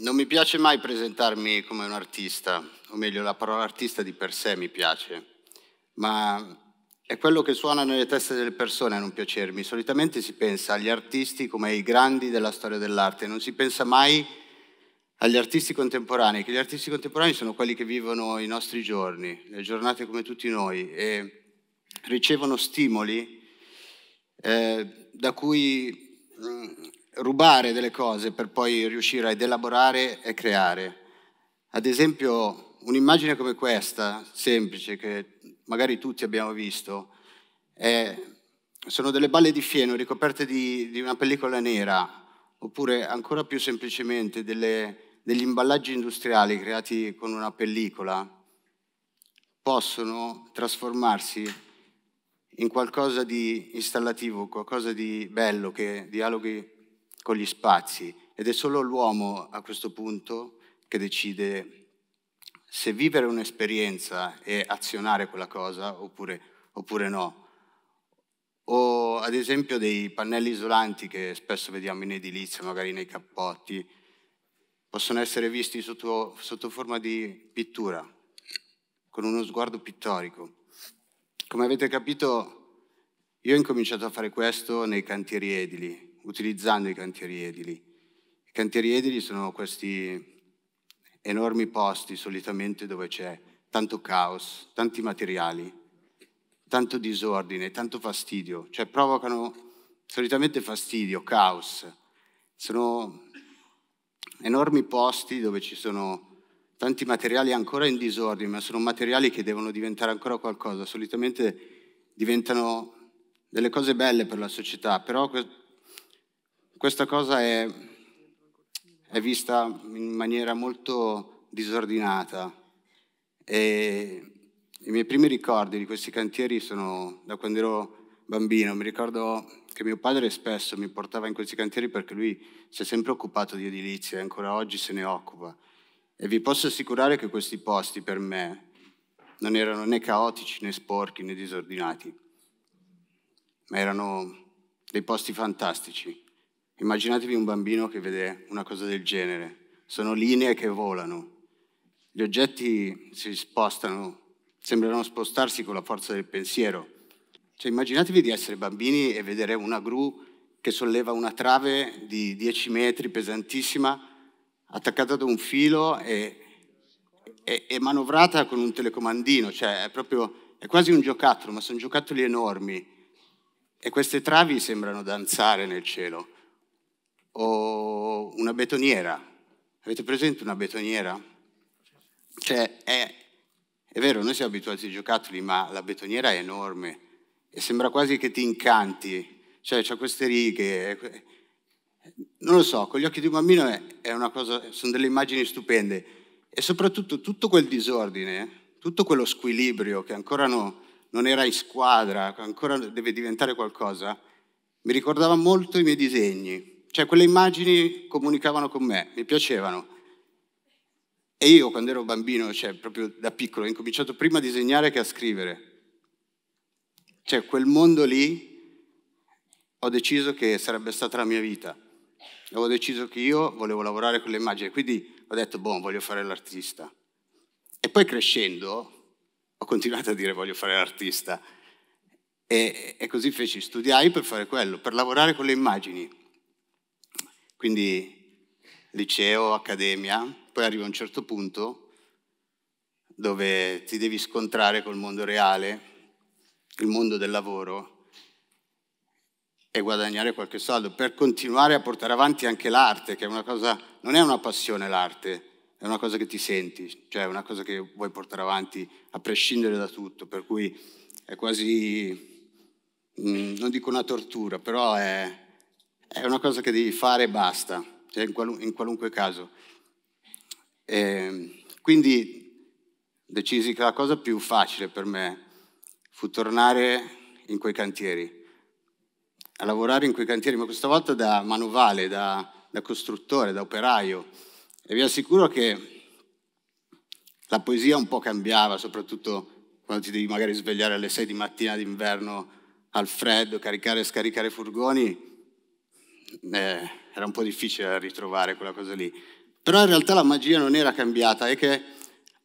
Non mi piace mai presentarmi come un artista, o meglio la parola artista di per sé mi piace, ma è quello che suona nelle teste delle persone a non piacermi. Solitamente si pensa agli artisti come ai grandi della storia dell'arte, non si pensa mai agli artisti contemporanei, che gli artisti contemporanei sono quelli che vivono i nostri giorni, le giornate come tutti noi, e ricevono stimoli eh, da cui mm, rubare delle cose per poi riuscire ad elaborare e creare. Ad esempio, un'immagine come questa, semplice, che magari tutti abbiamo visto, è, sono delle balle di fieno ricoperte di, di una pellicola nera, oppure ancora più semplicemente delle, degli imballaggi industriali creati con una pellicola, possono trasformarsi in qualcosa di installativo, qualcosa di bello che dialoghi con gli spazi ed è solo l'uomo a questo punto che decide se vivere un'esperienza e azionare quella cosa oppure, oppure no. O ad esempio dei pannelli isolanti che spesso vediamo in edilizia, magari nei cappotti, possono essere visti sotto, sotto forma di pittura, con uno sguardo pittorico. Come avete capito, io ho incominciato a fare questo nei cantieri edili, utilizzando i cantieri edili. I cantieri edili sono questi enormi posti solitamente dove c'è tanto caos, tanti materiali, tanto disordine, tanto fastidio, cioè provocano solitamente fastidio, caos. Sono enormi posti dove ci sono tanti materiali ancora in disordine, ma sono materiali che devono diventare ancora qualcosa, solitamente diventano delle cose belle per la società, però questa cosa è, è vista in maniera molto disordinata e i miei primi ricordi di questi cantieri sono da quando ero bambino. Mi ricordo che mio padre spesso mi portava in questi cantieri perché lui si è sempre occupato di edilizia e ancora oggi se ne occupa. E vi posso assicurare che questi posti per me non erano né caotici né sporchi né disordinati, ma erano dei posti fantastici. Immaginatevi un bambino che vede una cosa del genere. Sono linee che volano. Gli oggetti si spostano, sembrano spostarsi con la forza del pensiero. Cioè, immaginatevi di essere bambini e vedere una gru che solleva una trave di 10 metri, pesantissima, attaccata ad un filo e, e, e, manovrata con un telecomandino. Cioè, è, proprio, è quasi un giocattolo, ma sono giocattoli enormi. E queste travi sembrano danzare nel cielo o una betoniera. Avete presente una betoniera? Cioè, è, è vero, noi siamo abituati ai giocattoli, ma la betoniera è enorme e sembra quasi che ti incanti, cioè c'ha queste righe. Non lo so, con gli occhi di un bambino è, è una cosa, sono delle immagini stupende e soprattutto tutto quel disordine, tutto quello squilibrio che ancora no, non era in squadra, ancora deve diventare qualcosa, mi ricordava molto i miei disegni cioè quelle immagini comunicavano con me, mi piacevano. E io quando ero bambino, cioè proprio da piccolo, ho incominciato prima a disegnare che a scrivere. Cioè quel mondo lì ho deciso che sarebbe stata la mia vita. Avevo deciso che io volevo lavorare con le immagini, quindi ho detto, boh, voglio fare l'artista. E poi crescendo ho continuato a dire voglio fare l'artista. E, e così feci, studiai per fare quello, per lavorare con le immagini. Quindi liceo, accademia, poi arriva un certo punto dove ti devi scontrare col mondo reale, il mondo del lavoro e guadagnare qualche soldo per continuare a portare avanti anche l'arte, che è una cosa, non è una passione l'arte, è una cosa che ti senti, cioè è una cosa che vuoi portare avanti a prescindere da tutto, per cui è quasi, mm, non dico una tortura, però è, è una cosa che devi fare e basta, cioè in, qualun in, qualunque caso. E ehm, quindi decisi che la cosa più facile per me fu tornare in quei cantieri, a lavorare in quei cantieri, ma questa volta da manovale, da, da costruttore, da operaio. E vi assicuro che la poesia un po' cambiava, soprattutto quando ti devi magari svegliare alle 6 di mattina d'inverno al freddo, caricare e scaricare furgoni eh, era un po' difficile da ritrovare quella cosa lì. Però in realtà la magia non era cambiata, è che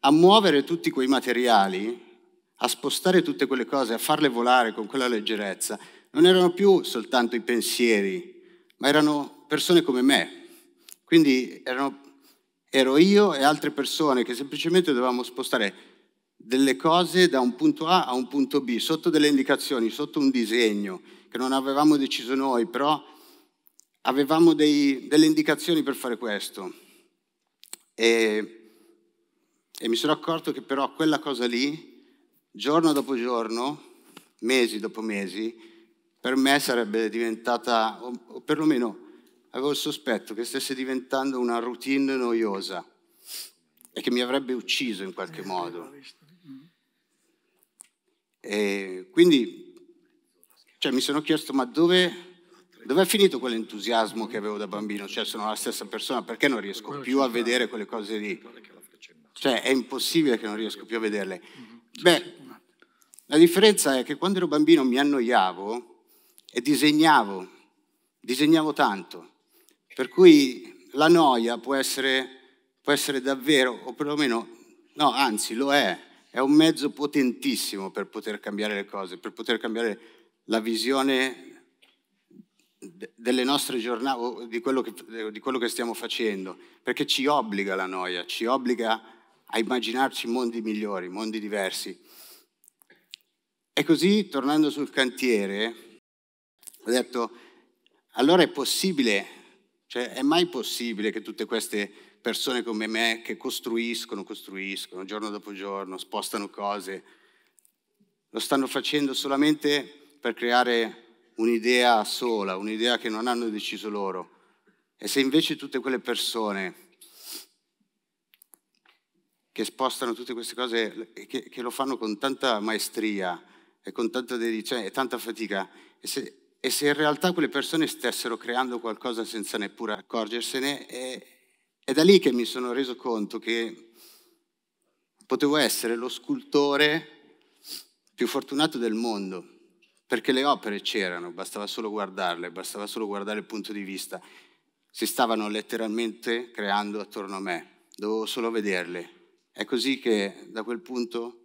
a muovere tutti quei materiali, a spostare tutte quelle cose, a farle volare con quella leggerezza, non erano più soltanto i pensieri, ma erano persone come me. Quindi erano, ero io e altre persone che semplicemente dovevamo spostare delle cose da un punto A a un punto B, sotto delle indicazioni, sotto un disegno che non avevamo deciso noi, però avevamo dei, delle indicazioni per fare questo e, e mi sono accorto che però quella cosa lì, giorno dopo giorno, mesi dopo mesi, per me sarebbe diventata, o perlomeno avevo il sospetto che stesse diventando una routine noiosa e che mi avrebbe ucciso in qualche eh, modo. E quindi cioè, mi sono chiesto ma dove, Dov'è finito quell'entusiasmo che avevo da bambino? Cioè, sono la stessa persona, perché non riesco più a vedere quelle cose lì? Cioè, è impossibile che non riesco più a vederle. Mm-hmm. Beh, la differenza è che quando ero bambino mi annoiavo e disegnavo, disegnavo tanto. Per cui la noia può essere, può essere davvero, o perlomeno, no, anzi, lo è. È un mezzo potentissimo per poter cambiare le cose, per poter cambiare la visione delle nostre giornate, di quello, che, di quello che stiamo facendo, perché ci obbliga la noia, ci obbliga a immaginarci mondi migliori, mondi diversi. E così, tornando sul cantiere, ho detto, allora è possibile, cioè è mai possibile che tutte queste persone come me che costruiscono, costruiscono giorno dopo giorno, spostano cose, lo stanno facendo solamente per creare un'idea sola, un'idea che non hanno deciso loro. E se invece tutte quelle persone che spostano tutte queste cose, che, che lo fanno con tanta maestria e con tanta dedizione e tanta fatica, e se, e se, in realtà quelle persone stessero creando qualcosa senza neppure accorgersene, è, è da lì che mi sono reso conto che potevo essere lo scultore più fortunato del mondo perché le opere c'erano, bastava solo guardarle, bastava solo guardare il punto di vista, si stavano letteralmente creando attorno a me, dovevo solo vederle. È così che da quel punto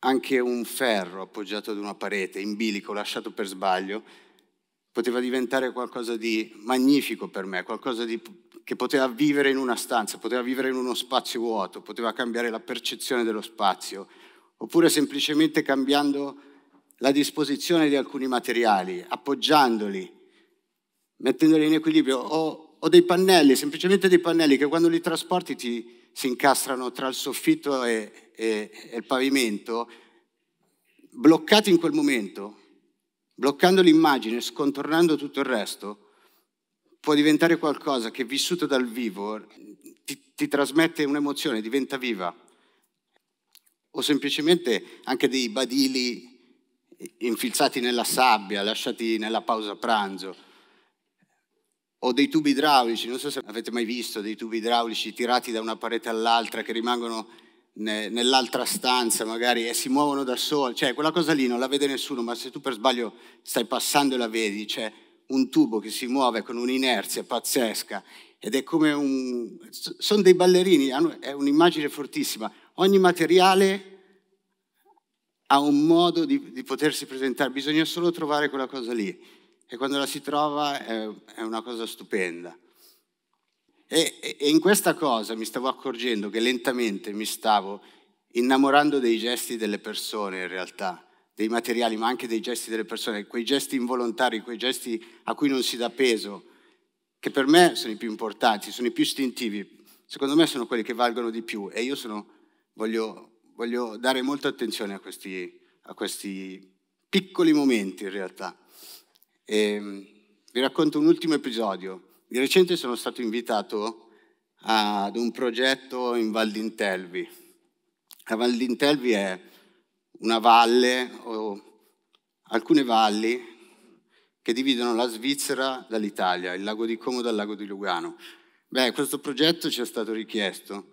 anche un ferro appoggiato ad una parete, in bilico, lasciato per sbaglio, poteva diventare qualcosa di magnifico per me, qualcosa di, che poteva vivere in una stanza, poteva vivere in uno spazio vuoto, poteva cambiare la percezione dello spazio, oppure semplicemente cambiando la disposizione di alcuni materiali, appoggiandoli, mettendoli in equilibrio, o, o dei pannelli, semplicemente dei pannelli che quando li trasporti ti, si incastrano tra il soffitto e, e, e il pavimento, bloccati in quel momento, bloccando l'immagine, scontornando tutto il resto, può diventare qualcosa che vissuto dal vivo ti, ti trasmette un'emozione, diventa viva. O semplicemente anche dei badili infilzati nella sabbia, lasciati nella pausa pranzo, o dei tubi idraulici, non so se avete mai visto dei tubi idraulici tirati da una parete all'altra che rimangono ne, nell'altra stanza magari e si muovono da soli, cioè quella cosa lì non la vede nessuno, ma se tu per sbaglio stai passando e la vedi, c'è un tubo che si muove con un'inerzia pazzesca ed è come un... sono dei ballerini, è un'immagine fortissima, ogni materiale ha un modo di, di, potersi presentare, bisogna solo trovare quella cosa lì. E quando la si trova è, è una cosa stupenda. E, e, in questa cosa mi stavo accorgendo che lentamente mi stavo innamorando dei gesti delle persone in realtà, dei materiali, ma anche dei gesti delle persone, quei gesti involontari, quei gesti a cui non si dà peso, che per me sono i più importanti, sono i più istintivi, secondo me sono quelli che valgono di più e io sono, voglio voglio dare molta attenzione a questi, a questi piccoli momenti in realtà. E ehm, vi racconto un ultimo episodio. Di recente sono stato invitato ad un progetto in Val d'Intelvi. La Val d'Intelvi è una valle o alcune valli che dividono la Svizzera dall'Italia, il lago di Como dal lago di Lugano. Beh, questo progetto ci è stato richiesto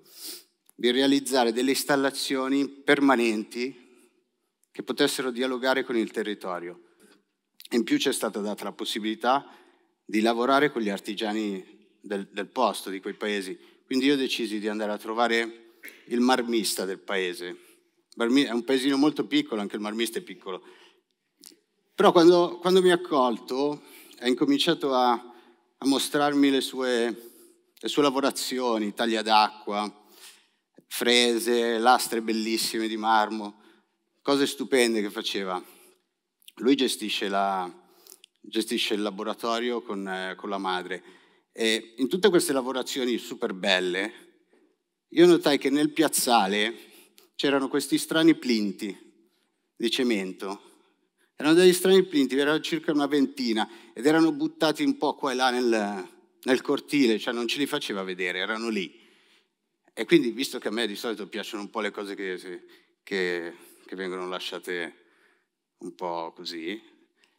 di realizzare delle installazioni permanenti che potessero dialogare con il territorio. In più c'è stata data la possibilità di lavorare con gli artigiani del, del posto, di quei paesi. Quindi io decisi di andare a trovare il marmista del paese. È un paesino molto piccolo, anche il marmista è piccolo. Però quando, quando mi ha accolto ha incominciato a, a mostrarmi le sue, le sue lavorazioni, taglia d'acqua, frese, lastre bellissime di marmo, cose stupende che faceva. Lui gestisce, la, gestisce il laboratorio con, eh, con la madre e in tutte queste lavorazioni super belle io notai che nel piazzale c'erano questi strani plinti di cemento. Erano degli strani plinti, erano circa una ventina ed erano buttati un po' qua e là nel, nel cortile, cioè non ce li faceva vedere, erano lì. E quindi, visto che a me di solito piacciono un po' le cose che, che, che vengono lasciate un po' così,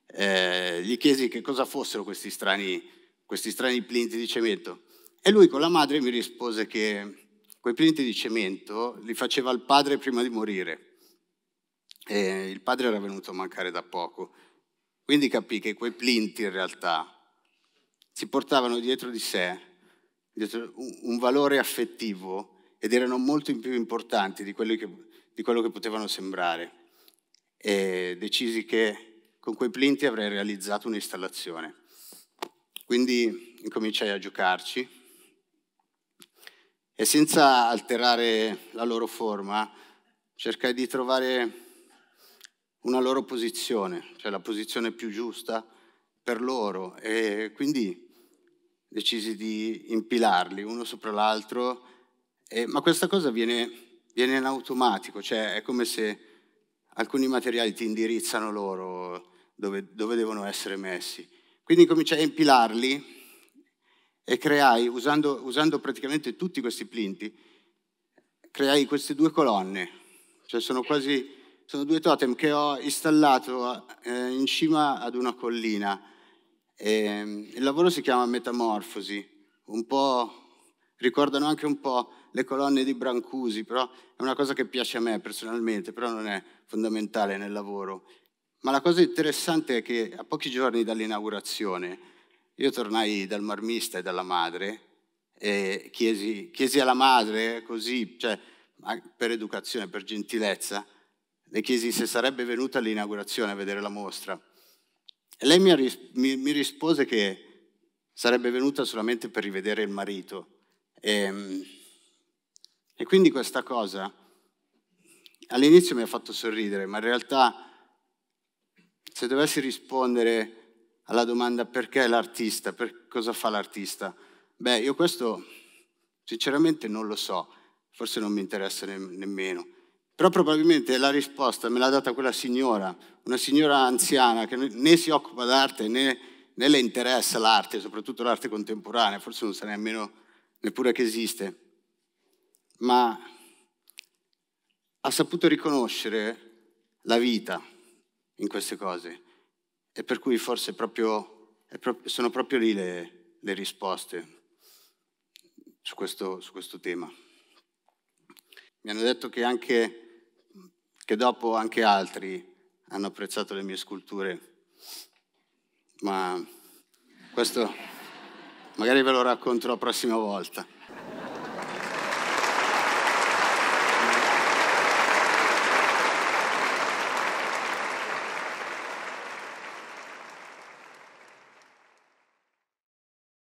eh, gli chiesi che cosa fossero questi strani, questi strani plinti di cemento. E lui con la madre mi rispose che quei plinti di cemento li faceva il padre prima di morire. E il padre era venuto a mancare da poco. Quindi capì che quei plinti in realtà si portavano dietro di sé un valore affettivo ed erano molto più importanti di, che, di quello che potevano sembrare. E decisi che con quei plinti avrei realizzato un'installazione. Quindi incominciai a giocarci e senza alterare la loro forma cercai di trovare una loro posizione, cioè la posizione più giusta per loro e quindi decisi di impilarli uno sopra l'altro, eh, ma questa cosa viene, viene, in automatico, cioè è come se alcuni materiali ti indirizzano loro dove, dove devono essere messi. Quindi cominciai a impilarli e creai, usando, usando praticamente tutti questi plinti, creai queste due colonne, cioè sono quasi sono due totem che ho installato eh, in cima ad una collina e, ehm, il lavoro si chiama Metamorfosi, un po', ricordano anche un po' le colonne di Brancusi, però è una cosa che piace a me personalmente, però non è fondamentale nel lavoro. Ma la cosa interessante è che a pochi giorni dall'inaugurazione io tornai dal marmista e dalla madre e chiesi, chiesi alla madre, così, cioè, per educazione, per gentilezza, le chiesi se sarebbe venuta all'inaugurazione a vedere la mostra. E lei mi, mi, mi rispose che sarebbe venuta solamente per rivedere il marito. E, ehm, e quindi questa cosa all'inizio mi ha fatto sorridere, ma in realtà se dovessi rispondere alla domanda perché l'artista, per cosa fa l'artista, beh, io questo sinceramente non lo so, forse non mi interessa ne nemmeno. Però probabilmente la risposta me l'ha data quella signora, una signora anziana che né si occupa d'arte né, né le interessa l'arte, soprattutto l'arte contemporanea, forse non sa nemmeno neppure che esiste. Ma ha saputo riconoscere la vita in queste cose e per cui forse proprio, sono proprio lì le, le risposte su questo, su questo tema. Mi hanno detto che anche che dopo anche altri hanno apprezzato le mie sculture, ma questo magari ve lo racconto la prossima volta.